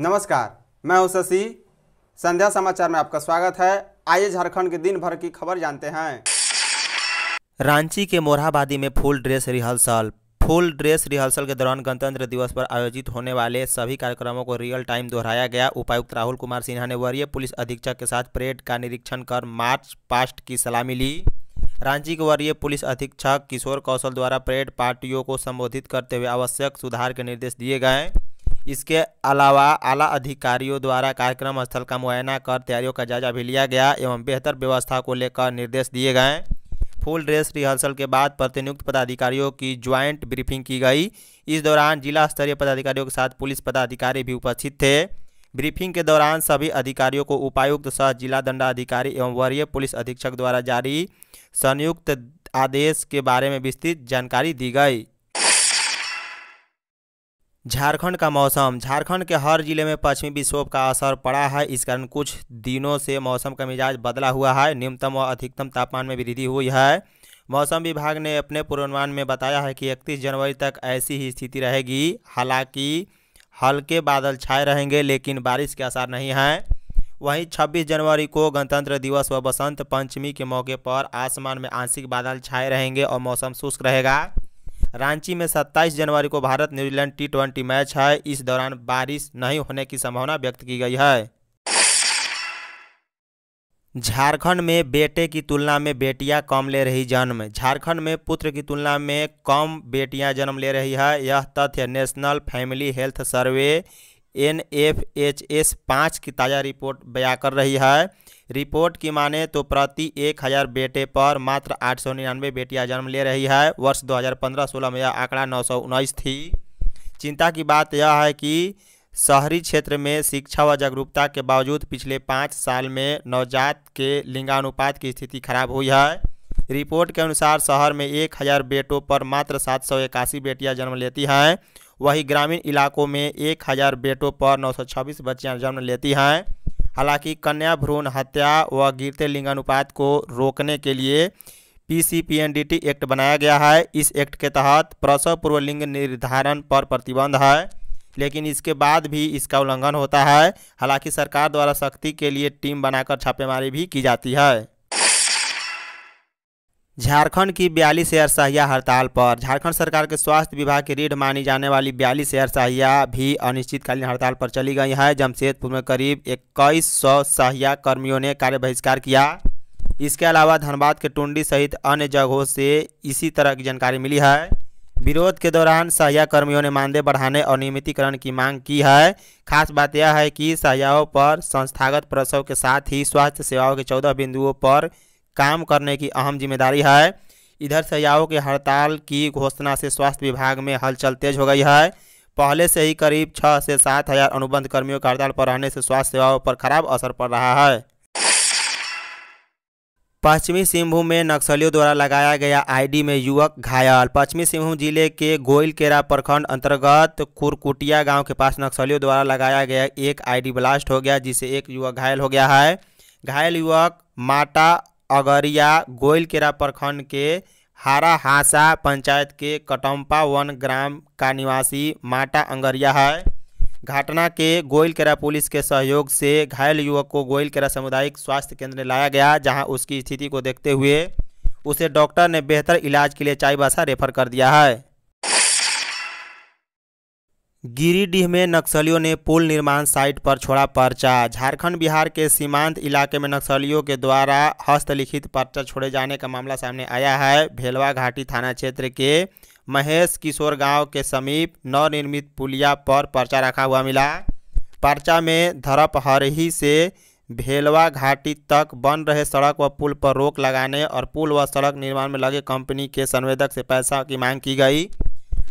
नमस्कार मैं हूं शशि संध्या समाचार में आपका स्वागत है आइए झारखंड के दिन भर की खबर जानते हैं रांची के मोरहाबादी में full dress rehearsal full dress rehearsal के दौरान गणतंत्र दिवस पर आयोजित होने वाले सभी कार्यक्रमों को रियल टाइम दोहराया गया उपायुक्त राहुल कुमार सिन्हा ने वरीय पुलिस अधीक्षक के साथ परेड का निरीक्षण कर मार्च पास्ट की सलामी ली रांची के वरीय पुलिस अधीक्षक किशोर कौशल द्वारा परेड पार्टियों को संबोधित करते हुए आवश्यक सुधार के निर्देश दिए गए हैं इसके अलावा आला अधिकारियों द्वारा कार्यक्रम स्थल का मुआयना कर तैयारियों का जायजा भी लिया गया एवं बेहतर व्यवस्था को लेकर निर्देश दिए गए फुल ड्रेस रिहर्सल के बाद प्रतिनियुक्त पदाधिकारियों की ज्वाइंट ब्रीफिंग की गई इस दौरान जिला स्तरीय पदाधिकारियों के साथ पुलिस पदाधिकारी भी उपस्थित थे ब्रीफिंग के दौरान सभी अधिकारियों को उपायुक्त सह जिला दंडाधिकारी एवं वरीय पुलिस अधीक्षक द्वारा जारी संयुक्त आदेश के बारे में विस्तृत जानकारी दी गई झारखंड का मौसम झारखंड के हर जिले में पश्चिमी विक्षोभ का असर पड़ा है इस कारण कुछ दिनों से मौसम का मिजाज बदला हुआ है न्यूनतम व अधिकतम तापमान में वृद्धि हुई है मौसम विभाग ने अपने पूर्वानुमान में बताया है कि इकतीस जनवरी तक ऐसी ही स्थिति रहेगी हालांकि हल्के बादल छाए रहेंगे लेकिन बारिश के आसार नहीं हैं वहीं 26 जनवरी को गणतंत्र दिवस व बसंत पंचमी के मौके पर आसमान में आंशिक बादल छाए रहेंगे और मौसम शुष्क रहेगा रांची में 27 जनवरी को Bharat New Zealand T twenty match है इस दौरान बारिश नहीं होने की संभावना व्यक्त की गई है झारखंड में बेटे की तुलना में बेटियां कम ले रही जन्म झारखंड में पुत्र की तुलना में कम बेटियां जन्म ले रही है यह तथ्य National Family Health Survey N F H S पाँच की ताज़ा रिपोर्ट बया कर रही है रिपोर्ट की माने तो प्रति एक हज़ार बेटे पर मात्र आठ सौ निन्यानवे बेटियाँ जन्म ले रही है वर्ष दो हज़ार पंद्रह सोलह में यह आंकड़ा नौ सौ उन्नीस थी चिंता की बात यह है कि शहरी क्षेत्र में शिक्षा व जागरूकता के बावजूद पिछले पाँच साल में नवजात के लिंगानुपात की स्थिति खराब हुई है रिपोर्ट के अनुसार शहर में एक हज़ार बेटों पर मात्र सात सौ इक्यासी बेटियाँ जन्म लेती हैं वहीं ग्रामीण इलाकों में एक हज़ार बेटों पर नौ सौ छब्बीस बच्चियाँ जन्म लेती हैं हालांकि कन्या भ्रूण हत्या व गिरते लिंगानुपात को रोकने के लिए P C P N D T act बनाया गया है इस एक्ट के तहत प्रसव पूर्व लिंग निर्धारण पर प्रतिबंध है लेकिन इसके बाद भी इसका उल्लंघन होता है हालांकि सरकार द्वारा सख्ती के लिए टीम बनाकर छापेमारी भी की जाती है झारखंड की बयालीस एयर हड़ताल पर झारखंड सरकार के स्वास्थ्य विभाग की रीढ़ मानी जाने वाली बयालीस एयर सहिया भी अनिश्चितकालीन हड़ताल पर चली गई है जमशेदपुर में करीब इक्कीस सौ सहिया कर्मियों ने कार्य बहिष्कार किया इसके अलावा धनबाद के टुंडी सहित अन्य जगहों से इसी तरह की जानकारी मिली है विरोध के दौरान सहिया कर्मियों ने मानदेय बढ़ाने और नियमितीकरण की मांग की है खास बात यह है कि सहियाओं पर संस्थागत प्रसव के साथ ही स्वास्थ्य सेवाओं के चौदह बिंदुओं पर काम करने की अहम जिम्मेदारी है इधर सहियाओं के हड़ताल की घोषणा से स्वास्थ्य विभाग में हलचल तेज हो गई है पहले से ही करीब छः से सात हज़ार अनुबंध कर्मियों के हड़ताल पर रहने से स्वास्थ्य सेवाओं पर खराब असर पड़ रहा है पश्चिमी सिंहभूम में नक्सलियों द्वारा लगाया गया आईडी में युवक घायल पश्चिमी सिंहभूम जिले के गोइलकेरा प्रखंड अंतर्गत कुरकुटिया गांव के पास नक्सलियों द्वारा लगाया गया एक आईडी ब्लास्ट हो गया जिससे एक युवक घायल हो गया है घायल युवक माटा अगरिया गोइलकेरा प्रखंड के हारा हासा पंचायत के कटम्पा वन ग्राम का निवासी माटा अंगरिया है घटना के गोयलकेरा पुलिस के सहयोग से घायल युवक को गोयलकेरा सामुदायिक स्वास्थ्य केंद्र में लाया गया जहां उसकी स्थिति को देखते हुए उसे डॉक्टर ने बेहतर इलाज के लिए चाईबासा रेफर कर दिया है गिरिडीह में नक्सलियों ने पुल निर्माण साइट पर छोड़ा पर्चा झारखंड बिहार के सीमांत इलाके में नक्सलियों के द्वारा हस्तलिखित पर्चा छोड़े जाने का मामला सामने आया है भेलवा घाटी थाना क्षेत्र के महेश किशोर गांव के समीप नवनिर्मित पुलिया पर पर्चा रखा हुआ मिला पर्चा में धरपहरही से भेलवा घाटी तक बन रहे सड़क व पुल पर रोक लगाने और पुल व सड़क निर्माण में लगे कंपनी के संवेदक से पैसा की मांग की गई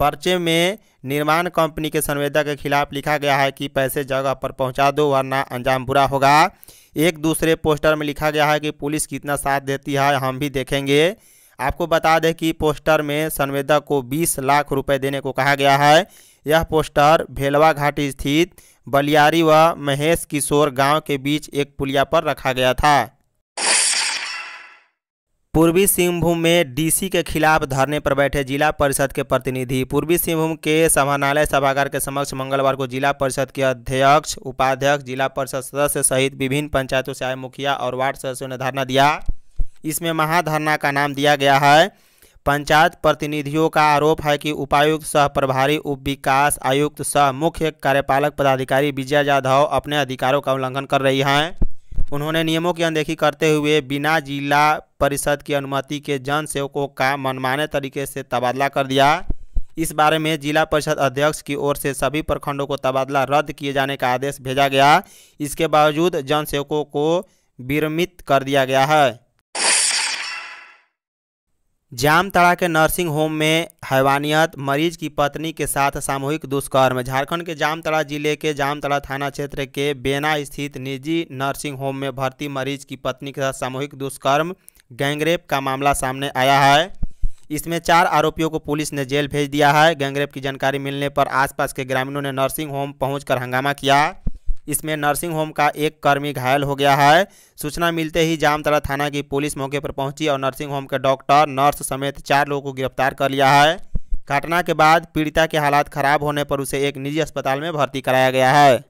पर्चे में निर्माण कंपनी के संवेदक के खिलाफ लिखा गया है कि पैसे जगह पर पहुंचा दो वरना अंजाम बुरा होगा एक दूसरे पोस्टर में लिखा गया है कि पुलिस कितना साथ देती है हम भी देखेंगे आपको बता दें कि पोस्टर में संवेदक को 20 लाख रुपए देने को कहा गया है यह पोस्टर भेलवा घाटी स्थित बलियारी व महेश किशोर गांव के बीच एक पुलिया पर रखा गया था पूर्वी सिंहभूम में डीसी के खिलाफ धरने पर बैठे जिला परिषद के प्रतिनिधि पूर्वी सिंहभूम के समानालय सभागार के समक्ष मंगलवार को जिला परिषद के अध्यक्ष उपाध्यक्ष जिला परिषद सदस्य सहित विभिन्न पंचायतों से आए मुखिया और वार्ड सदस्यों ने धरना दिया इसमें महाधरना का नाम दिया गया है पंचायत प्रतिनिधियों का आरोप है कि उपायुक्त सह प्रभारी उप विकास आयुक्त सह मुख्य कार्यपालक पदाधिकारी विजय जाधव अपने अधिकारों का उल्लंघन कर रही हैं उन्होंने नियमों की अनदेखी करते हुए बिना जिला परिषद की अनुमति के जन सेवकों का मनमाने तरीके से तबादला कर दिया इस बारे में जिला परिषद अध्यक्ष की ओर से सभी प्रखंडों को तबादला रद्द किए जाने का आदेश भेजा गया इसके बावजूद जन सेवकों को विरमित कर दिया गया है जामताड़ा के नर्सिंग होम में हैवानियत मरीज की पत्नी के साथ सामूहिक दुष्कर्म झारखंड के जामताड़ा जिले के जामताड़ा थाना क्षेत्र के बेना स्थित निजी नर्सिंग होम में भर्ती मरीज की पत्नी के साथ सामूहिक दुष्कर्म गैंगरेप का मामला सामने आया है इसमें चार आरोपियों को पुलिस ने जेल भेज दिया है गैंगरेप की जानकारी मिलने पर आसपास के ग्रामीणों ने नर्सिंग होम पहुंचकर हंगामा किया इसमें नर्सिंग होम का एक कर्मी घायल हो गया है सूचना मिलते ही जामतरा थाना की पुलिस मौके पर पहुंची और नर्सिंग होम के डॉक्टर नर्स समेत चार लोगों को गिरफ्तार कर लिया है घटना के बाद पीड़िता के हालात खराब होने पर उसे एक निजी अस्पताल में भर्ती कराया गया है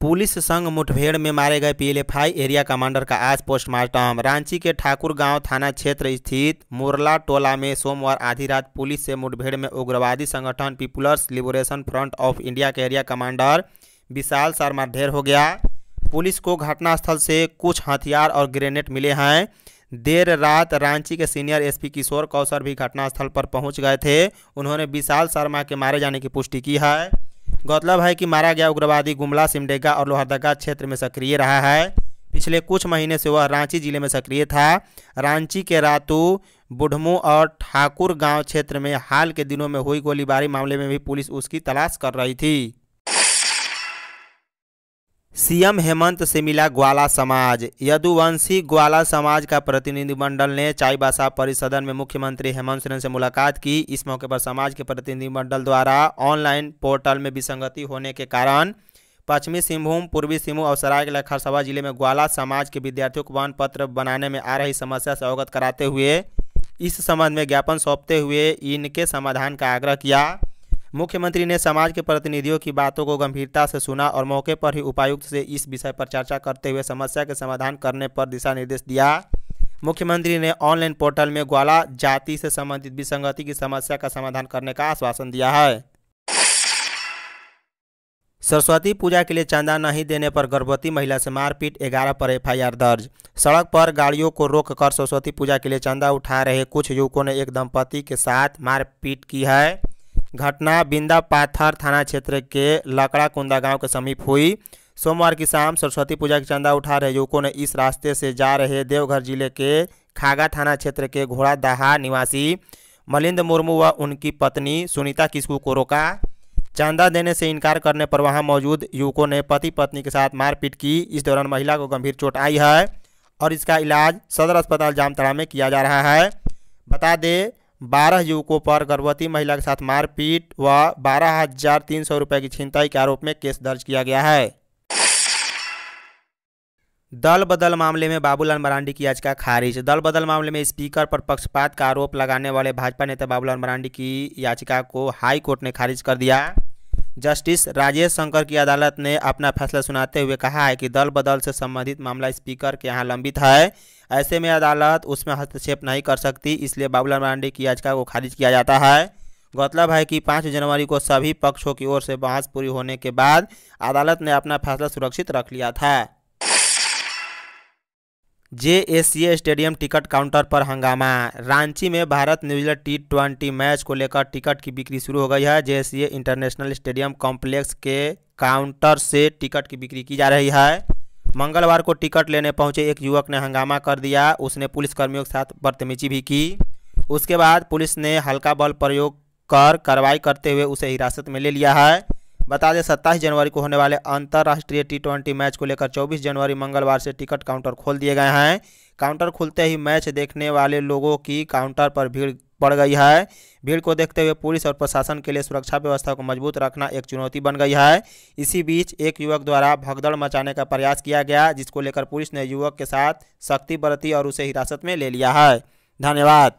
पुलिस संग मुठभेड़ में मारे गए पीएलएफआई एरिया कमांडर का आज पोस्टमार्टम रांची के ठाकुर गांव थाना क्षेत्र स्थित मुरला टोला में सोमवार आधी रात पुलिस से मुठभेड़ में उग्रवादी संगठन People's Liberation Front of India के एरिया कमांडर विशाल शर्मा ढेर हो गया पुलिस को घटनास्थल से कुछ हथियार और ग्रेनेड मिले हैं देर रात रांची के सीनियर एसपी किशोर कौशर भी घटनास्थल पर पहुंच गए थे उन्होंने विशाल शर्मा के मारे जाने की पुष्टि की है गौरतलब है कि मारा गया उग्रवादी गुमला सिमडेगा और लोहरदगा क्षेत्र में सक्रिय रहा है पिछले कुछ महीने से वह रांची जिले में सक्रिय था रांची के रातू बुढ़मू और ठाकुर गांव क्षेत्र में हाल के दिनों में हुई गोलीबारी मामले में भी पुलिस उसकी तलाश कर रही थी सीएम हेमंत से मिला ग्वाला समाज यदुवंशी ग्वाला समाज का प्रतिनिधिमंडल ने चाईबासा परिसदन में मुख्यमंत्री हेमंत सोरेन से मुलाकात की इस मौके पर समाज के प्रतिनिधिमंडल द्वारा ऑनलाइन पोर्टल में विसंगति होने के कारण पश्चिमी सिंहभूम पूर्वी सिंहभूम और सरायकला खरसावा जिले में ग्वाला समाज के विद्यार्थियों को वन पत्र बनाने में आ रही समस्या से अवगत कराते हुए इस संबंध में ज्ञापन सौंपते हुए इनके समाधान का आग्रह किया मुख्यमंत्री ने समाज के प्रतिनिधियों की बातों को गंभीरता से सुना और मौके पर ही उपायुक्त से इस विषय पर चर्चा करते हुए समस्या के समाधान करने पर दिशा निर्देश दिया मुख्यमंत्री ने ऑनलाइन पोर्टल में ग्वाला जाति से संबंधित विसंगति की समस्या का समाधान करने का आश्वासन दिया है सरस्वती पूजा के लिए चंदा नहीं देने पर गर्भवती महिला से मारपीट ग्यारह पर एफआईआर दर्ज सड़क पर गाड़ियों को रोककर सरस्वती पूजा के लिए चंदा उठा रहे कुछ युवकों ने एक दंपति के साथ मारपीट की है घटना बिंदा पाथर थाना क्षेत्र के लकड़ा कुंदा गांव के समीप हुई सोमवार की शाम सरस्वती पूजा की चंदा उठा रहे युवकों ने इस रास्ते से जा रहे देवघर जिले के खागा थाना क्षेत्र के घोड़ादहा निवासी मलिंद मुर्मू व उनकी पत्नी सुनीता किस्कू को रोका चांदा देने से इनकार करने पर वहां मौजूद युवकों ने पति पत्नी के साथ मारपीट की इस दौरान महिला को गंभीर चोट आई है और इसका इलाज सदर अस्पताल जामतड़ा में किया जा रहा है बता दें बारह युवकों पर गर्भवती महिला के साथ मारपीट व बारह हजार तीन सौ रुपये की छिनताई के आरोप में केस दर्ज किया गया है दल बदल मामले में बाबूलाल मरांडी की याचिका खारिज दल बदल मामले में स्पीकर पर पक्षपात का आरोप लगाने वाले भाजपा नेता बाबूलाल मरांडी की याचिका को हाई कोर्ट ने खारिज कर दिया जस्टिस राजेश शंकर की अदालत ने अपना फैसला सुनाते हुए कहा है कि दल बदल से संबंधित मामला स्पीकर के यहाँ लंबित है ऐसे में अदालत उसमें हस्तक्षेप नहीं कर सकती इसलिए बाबूलाल मांडी की याचिका को खारिज किया जाता है गौरतलब है कि 5 जनवरी को सभी पक्षों की ओर से बहस पूरी होने के बाद अदालत ने अपना फैसला सुरक्षित रख लिया था जे स्टेडियम टिकट काउंटर पर हंगामा रांची में Bharat New Zealand T twenty match को लेकर टिकट की बिक्री शुरू हो गई है जे इंटरनेशनल स्टेडियम कॉम्प्लेक्स के काउंटर से टिकट की बिक्री की जा रही है मंगलवार को टिकट लेने पहुंचे एक युवक ने हंगामा कर दिया उसने पुलिसकर्मियों के साथ बदतमीजी भी की उसके बाद पुलिस ने हल्का बल प्रयोग कर कार्रवाई करते हुए उसे हिरासत में ले लिया है बता दें सत्ताईस जनवरी को होने वाले अंतर्राष्ट्रीय टी ट्वेंटी मैच को लेकर चौबीस जनवरी मंगलवार से टिकट काउंटर खोल दिए गए हैं काउंटर खुलते ही मैच देखने वाले लोगों की काउंटर पर भीड़ बढ़ गई है भीड़ को देखते हुए पुलिस और प्रशासन के लिए सुरक्षा व्यवस्था को मजबूत रखना एक चुनौती बन गई है इसी बीच एक युवक द्वारा भगदड़ मचाने का प्रयास किया गया जिसको लेकर पुलिस ने युवक के साथ सख्ती बरती और उसे हिरासत में ले लिया है धन्यवाद